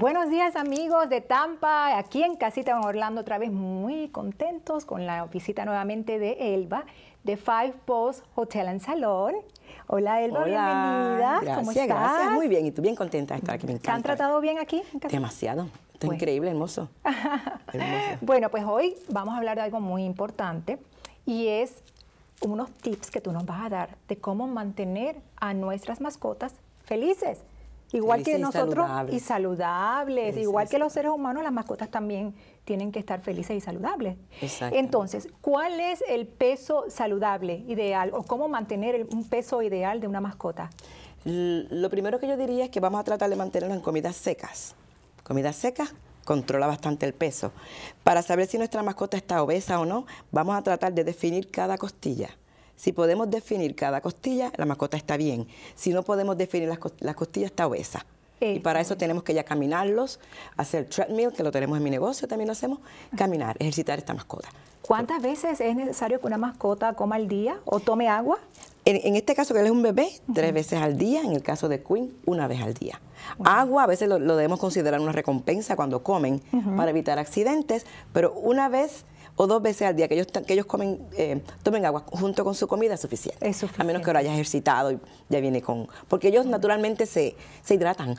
Buenos días amigos de Tampa, aquí en Casita Orlando otra vez muy contentos con la visita nuevamente de Elba de Five Post Hotel and Salon. Hola Elba, bienvenida. ¿Cómo estás? muy bien. Y tú bien contenta de estar aquí, me ¿Te han tratado bien aquí? En Demasiado. Está increíble, hermoso. hermoso. Bueno, pues hoy vamos a hablar de algo muy importante y es unos tips que tú nos vas a dar de cómo mantener a nuestras mascotas felices. Igual que nosotros y saludables, igual que los seres humanos, las mascotas también tienen que estar felices y saludables. Entonces, ¿cuál es el peso saludable ideal o cómo mantener un peso ideal de una mascota? lo primero que yo diría es que vamos a tratar de mantenernos en comidas secas. Comidas secas controla bastante el peso. Para saber si nuestra mascota está obesa o no, vamos a tratar de definir cada costilla si podemos definir cada costilla, la mascota está bien. Si no podemos definir las, costillas, está obesa. Y para eso tenemos que ya caminarlos, hacer treadmill, que lo tenemos en mi negocio, también lo hacemos, caminar, ejercitar esta mascota. ¿Cuántas veces es necesario que una mascota coma al día o tome agua? En, este caso, que él es un bebé, tres veces al día. En el caso de Queen, una vez al día. Agua, a veces lo, debemos considerar una recompensa cuando comen para evitar accidentes, pero una vez o dos veces al día que ellos, que ellos comen, eh, tomen agua junto con su comida es suficiente. Es A menos que lo haya ejercitado y ya viene con... Porque ellos mm. naturalmente se, hidratan.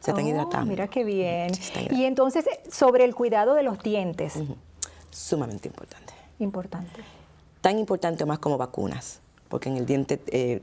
Se están oh, hidratando. Mira qué bien. Y entonces, eh, sobre el cuidado de los dientes. Sumamente importante. Importante. Tan importante o más como vacunas, porque en el diente... Eh,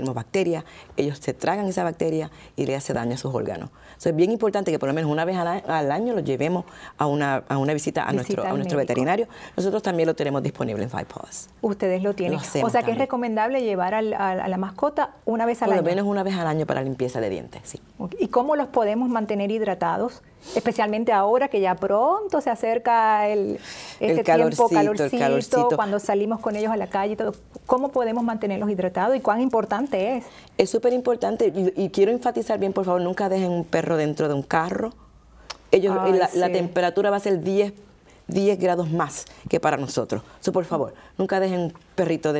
bacteria ellos se tragan esa bacteria y le hace daño a sus órganos. Entonces es bien importante que por lo menos una vez al año lo llevemos a una, a una visita, a, nuestro, a nuestro veterinario. Nosotros también lo tenemos disponible en Five Paws. Ustedes lo tienen. o sea que es recomendable llevar a, la mascota una vez al año. Por lo menos una vez al año para limpieza de dientes, sí. ¿Y cómo los podemos mantener hidratados? Especialmente ahora que ya pronto se acerca el, tiempo calorcito, cuando salimos con ellos a la calle y todo. ¿Cómo podemos mantenerlos hidratados y cuán importante es? Es súper importante y, quiero enfatizar bien, por favor, nunca dejen un perro dentro de un carro. Ellos, la, temperatura va a ser 10, 10 grados más que para nosotros. por favor, nunca dejen un perrito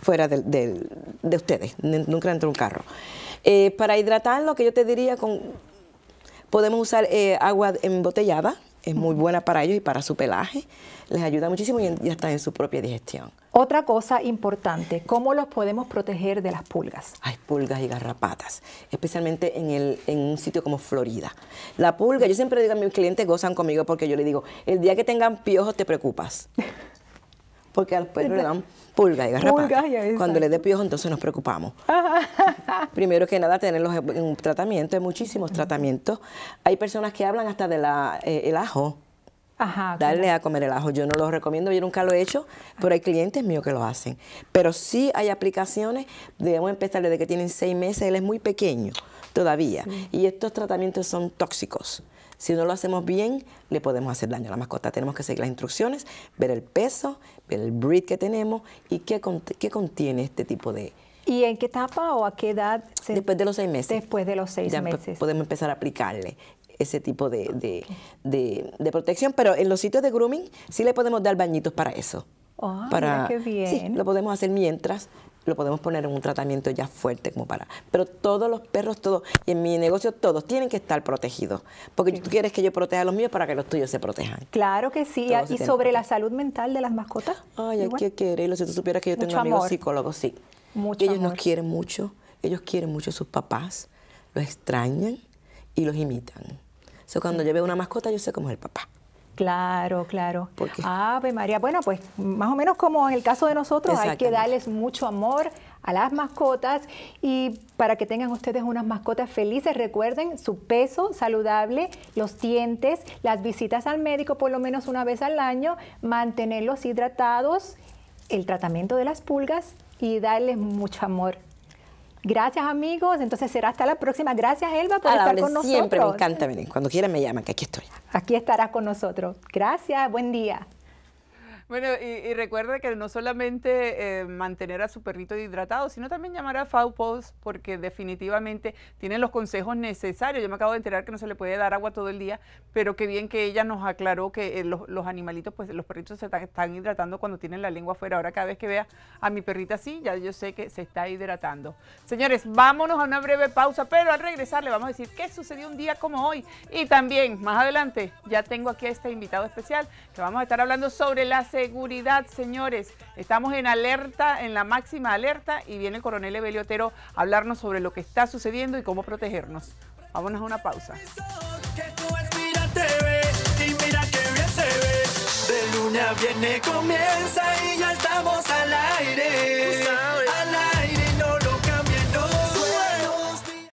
fuera de, ustedes, nunca dentro de un carro. Eh, para hidratarlo, que yo te diría con Podemos usar eh, agua embotellada, es muy buena para ellos y para su pelaje. Les ayuda muchísimo y ya está en su propia digestión. Otra cosa importante, ¿cómo los podemos proteger de las pulgas? Hay pulgas y garrapatas, especialmente en, en un sitio como Florida. La pulga, yo siempre digo a mis clientes, gozan conmigo porque yo les digo, el día que tengan piojos te preocupas. porque al perro le dan pulgas y garrapatas. Cuando le dé piojo, entonces nos preocupamos. Primero que nada, tenerlos en un tratamiento, hay muchísimos tratamientos. Hay personas que hablan hasta del de eh, ajo Ajá, darle a comer el ajo. Yo no lo recomiendo, yo nunca lo he hecho, ah. pero hay clientes míos que lo hacen. Pero sí hay aplicaciones, debemos empezar desde que tienen seis meses, él es muy pequeño todavía. Y estos tratamientos son tóxicos. Si no lo hacemos bien, le podemos hacer daño a la mascota. Tenemos que seguir las instrucciones, ver el peso, ver el breed que tenemos y qué, contiene este tipo de, ¿Y en qué etapa o a qué edad? después de los seis meses. Después de los seis meses. Podemos empezar a aplicarle ese tipo de, de, protección, pero en los sitios de grooming sí le podemos dar bañitos para eso. Ah, para, lo podemos hacer mientras lo podemos poner en un tratamiento ya fuerte como para. Pero todos los perros, todos, y en mi negocio todos tienen que estar protegidos. Porque tú quieres que yo proteja a los míos para que los tuyos se protejan. Claro que sí. ¿Y sobre la salud mental de las mascotas? Ay, hay que quererlo. Si tú supieras que yo tengo amigos psicólogos, sí. ellos nos quieren mucho, ellos quieren mucho a sus papás, los extrañan y los imitan. So, cuando lleve una mascota, yo sé cómo es el papá. Claro, claro. Ave María. Bueno, pues más o menos como en el caso de nosotros, hay que darles mucho amor a las mascotas y para que tengan ustedes unas mascotas felices, recuerden su peso saludable, los dientes, las visitas al médico por lo menos una vez al año, mantenerlos hidratados, el tratamiento de las pulgas y darles mucho amor Gracias amigos, entonces será hasta la próxima. Gracias Elba por estar con nosotros. Siempre me encanta venir, cuando quieran me llaman, que aquí estoy. Aquí estarás con nosotros. Gracias, buen día. Bueno, y, y, recuerda que no solamente eh, mantener a su perrito hidratado, sino también llamar a FAUPOS porque definitivamente tienen los consejos necesarios. Yo me acabo de enterar que no se le puede dar agua todo el día, pero qué bien que ella nos aclaró que eh, los, animalitos, pues los perritos se están hidratando cuando tienen la lengua afuera. Ahora cada vez que vea a mi perrita así, ya yo sé que se está hidratando. Señores, vámonos a una breve pausa, pero al regresar le vamos a decir qué sucedió un día como hoy. Y también, más adelante, ya tengo aquí a este invitado especial que vamos a estar hablando sobre las seguridad, señores. Estamos en alerta, en la máxima alerta, y viene el coronel Evelio a hablarnos sobre lo que está sucediendo y cómo protegernos. Vámonos a una pausa. De luna viene comienza y ya estamos Al aire.